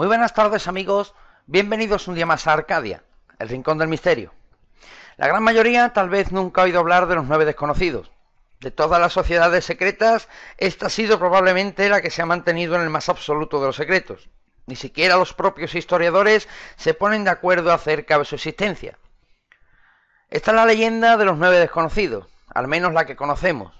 Muy buenas tardes amigos, bienvenidos un día más a Arcadia, el Rincón del Misterio. La gran mayoría tal vez nunca ha oído hablar de los nueve desconocidos. De todas las sociedades secretas, esta ha sido probablemente la que se ha mantenido en el más absoluto de los secretos. Ni siquiera los propios historiadores se ponen de acuerdo acerca de su existencia. Esta es la leyenda de los nueve desconocidos, al menos la que conocemos.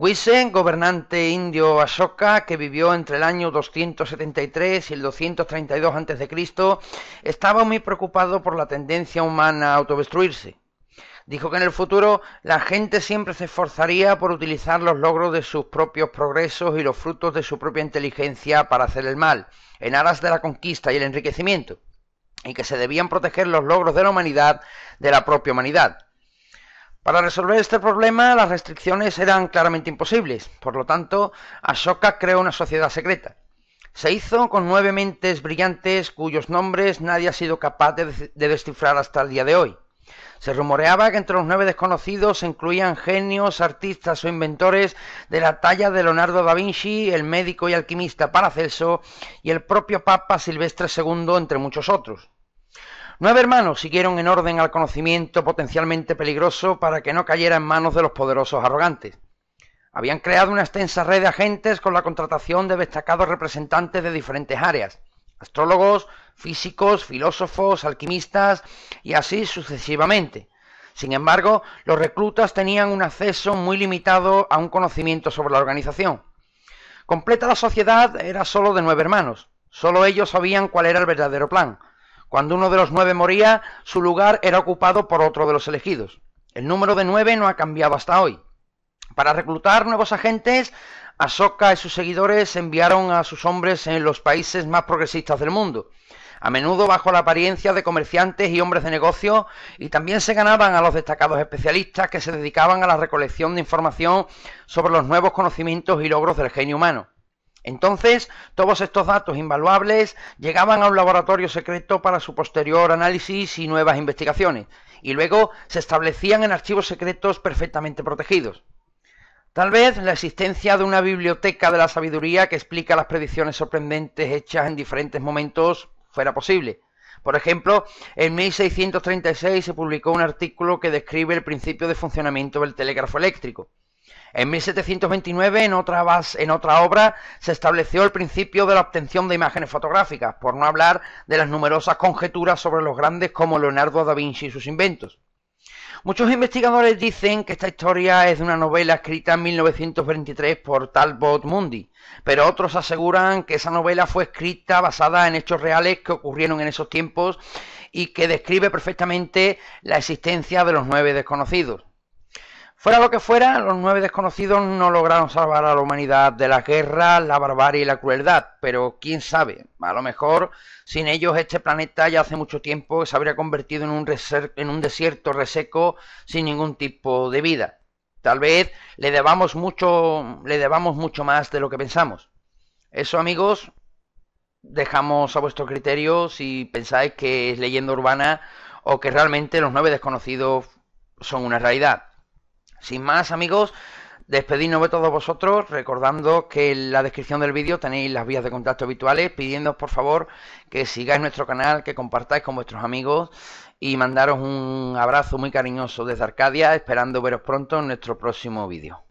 Wisen, gobernante indio Ashoka, que vivió entre el año 273 y el 232 a.C., estaba muy preocupado por la tendencia humana a autodestruirse. Dijo que en el futuro la gente siempre se esforzaría por utilizar los logros de sus propios progresos y los frutos de su propia inteligencia para hacer el mal, en aras de la conquista y el enriquecimiento, y que se debían proteger los logros de la humanidad de la propia humanidad. Para resolver este problema, las restricciones eran claramente imposibles, por lo tanto, Ashoka creó una sociedad secreta. Se hizo con nueve mentes brillantes cuyos nombres nadie ha sido capaz de, descifrar hasta el día de hoy. Se rumoreaba que entre los nueve desconocidos se incluían genios, artistas o inventores de la talla de Leonardo da Vinci, el médico y alquimista Paracelso y el propio Papa Silvestre II, entre muchos otros. Nueve hermanos siguieron en orden al conocimiento potencialmente peligroso para que no cayera en manos de los poderosos arrogantes. Habían creado una extensa red de agentes con la contratación de destacados representantes de diferentes áreas, astrólogos, físicos, filósofos, alquimistas y así sucesivamente. Sin embargo, los reclutas tenían un acceso muy limitado a un conocimiento sobre la organización. Completa la sociedad era solo de nueve hermanos. Solo ellos sabían cuál era el verdadero plan. Cuando uno de los nueve moría, su lugar era ocupado por otro de los elegidos. El número de nueve no ha cambiado hasta hoy. Para reclutar nuevos agentes, Ahsoka y sus seguidores enviaron a sus hombres en los países más progresistas del mundo, a menudo bajo la apariencia de comerciantes y hombres de negocio, y también se ganaban a los destacados especialistas que se dedicaban a la recolección de información sobre los nuevos conocimientos y logros del genio humano. Entonces, todos estos datos invaluables llegaban a un laboratorio secreto para su posterior análisis y nuevas investigaciones, y luego se establecían en archivos secretos perfectamente protegidos. Tal vez la existencia de una biblioteca de la sabiduría que explica las predicciones sorprendentes hechas en diferentes momentos fuera posible. Por ejemplo, en 1636 se publicó un artículo que describe el principio de funcionamiento del telégrafo eléctrico. En 1729, en otra, en otra obra, se estableció el principio de la obtención de imágenes fotográficas, por no hablar de las numerosas conjeturas sobre los grandes como Leonardo da Vinci y sus inventos. Muchos investigadores dicen que esta historia es de una novela escrita en 1923 por Talbot Mundi, pero otros aseguran que esa novela fue escrita basada en hechos reales que ocurrieron en esos tiempos y que describe perfectamente la existencia de los nueve desconocidos. Fuera lo que fuera, los nueve desconocidos no lograron salvar a la humanidad de la guerra, la barbarie y la crueldad, pero quién sabe, a lo mejor sin ellos este planeta ya hace mucho tiempo se habría convertido en un, en un desierto reseco sin ningún tipo de vida. Tal vez le debamos mucho, le debamos mucho más de lo que pensamos. Eso, amigos, dejamos a vuestro criterio si pensáis que es leyenda urbana o que realmente los nueve desconocidos son una realidad. Sin más, amigos, despedirnos de todos vosotros, recordando que en la descripción del vídeo tenéis las vías de contacto habituales, pidiendo por favor que sigáis nuestro canal, que compartáis con vuestros amigos y mandaros un abrazo muy cariñoso desde Arcadia, esperando veros pronto en nuestro próximo vídeo.